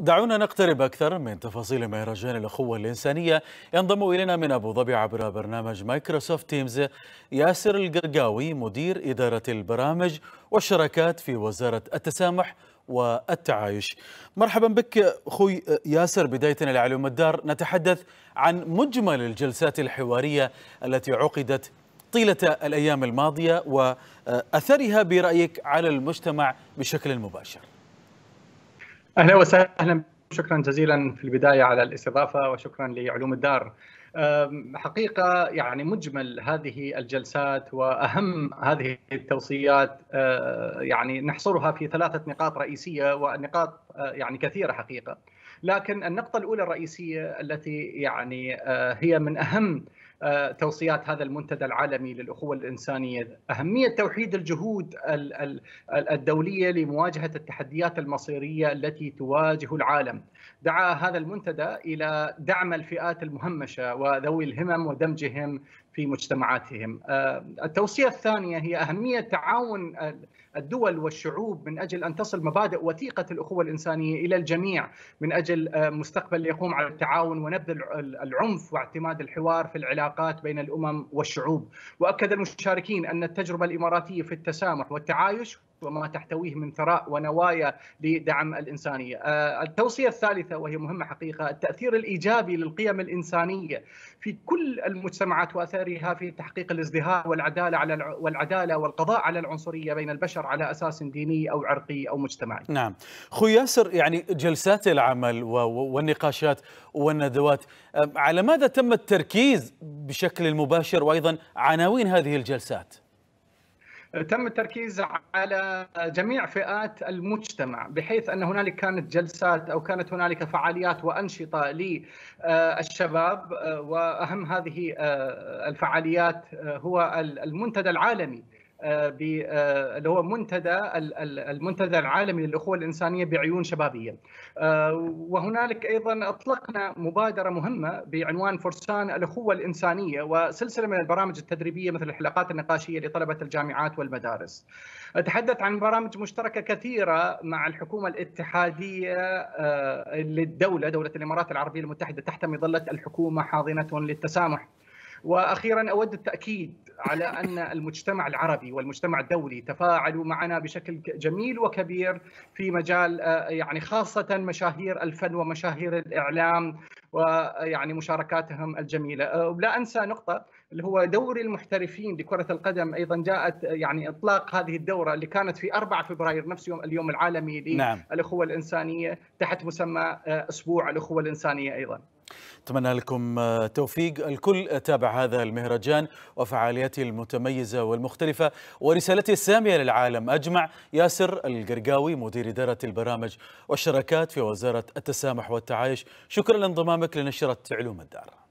دعونا نقترب أكثر من تفاصيل مهرجان الأخوة الإنسانية ينضم إلينا من أبو ظبي عبر برنامج مايكروسوفت تيمز ياسر القرقاوي مدير إدارة البرامج والشراكات في وزارة التسامح والتعايش مرحبا بك أخوي ياسر بداية إلى الدار نتحدث عن مجمل الجلسات الحوارية التي عقدت طيلة الأيام الماضية وأثرها برأيك على المجتمع بشكل مباشر اهلا وسهلا شكرا جزيلا في البدايه على الاستضافه وشكرا لعلوم الدار حقيقه يعني مجمل هذه الجلسات واهم هذه التوصيات أه، يعني نحصرها في ثلاثه نقاط رئيسيه ونقاط أه، يعني كثيره حقيقه لكن النقطة الأولى الرئيسية التي يعني آه، هي من أهم آه، توصيات هذا المنتدى العالمي للأخوة الإنسانية أهمية توحيد الجهود الدولية لمواجهة التحديات المصيرية التي تواجه العالم دعا هذا المنتدى إلى دعم الفئات المهمشة وذوي الهمم ودمجهم في مجتمعاتهم. آه، التوصيه الثانيه هي اهميه تعاون الدول والشعوب من اجل ان تصل مبادئ وثيقه الاخوه الانسانيه الى الجميع من اجل آه، مستقبل يقوم على التعاون ونبذ العنف واعتماد الحوار في العلاقات بين الامم والشعوب. واكد المشاركين ان التجربه الاماراتيه في التسامح والتعايش وما تحتويه من ثراء ونوايا لدعم الإنسانية آه، التوصية الثالثة وهي مهمة حقيقة التأثير الإيجابي للقيم الإنسانية في كل المجتمعات وأثارها في تحقيق الازدهار والعدالة على والعدالة والقضاء على العنصرية بين البشر على أساس ديني أو عرقي أو مجتمعي نعم خو ياسر يعني جلسات العمل والنقاشات والندوات آه، على ماذا تم التركيز بشكل مباشر وأيضا عناوين هذه الجلسات تم التركيز على جميع فئات المجتمع بحيث ان هنالك كانت جلسات او كانت هنالك فعاليات وانشطه للشباب واهم هذه آه، الفعاليات آه، هو المنتدى العالمي آه، آه، اللي هو منتدى المنتدى العالمي للاخوه الانسانيه بعيون شبابيه. آه، وهنالك ايضا اطلقنا مبادره مهمه بعنوان فرسان الاخوه الانسانيه وسلسله من البرامج التدريبيه مثل الحلقات النقاشيه لطلبه الجامعات والمدارس. اتحدث عن برامج مشتركه كثيره مع الحكومه الاتحاديه للدوله دوله الامارات العربيه المتحده تحت مظله الحكومه حاضنه للتسامح. واخيرا اود التاكيد على ان المجتمع العربي والمجتمع الدولي تفاعلوا معنا بشكل جميل وكبير في مجال آه، يعني خاصه مشاهير الفن ومشاهير الاعلام ويعني مشاركاتهم الجميله آه، ولا انسى نقطه اللي هو دوري المحترفين لكره القدم ايضا جاءت آه، يعني اطلاق هذه الدوره اللي كانت في 4 فبراير نفس يوم اليوم العالمي نعم. للاخوه نعم. الانسانيه تحت مسمى اسبوع الاخوه الانسانيه ايضا أتمنى لكم آه، توفيق الكل تابع هذا المهرجان وفعالياته المتميزة والمختلفة ورسالته السامية للعالم أجمع ياسر القرقاوي مدير إدارة البرامج والشراكات في وزارة التسامح والتعايش شكرا لانضمامك لنشرة علوم الدار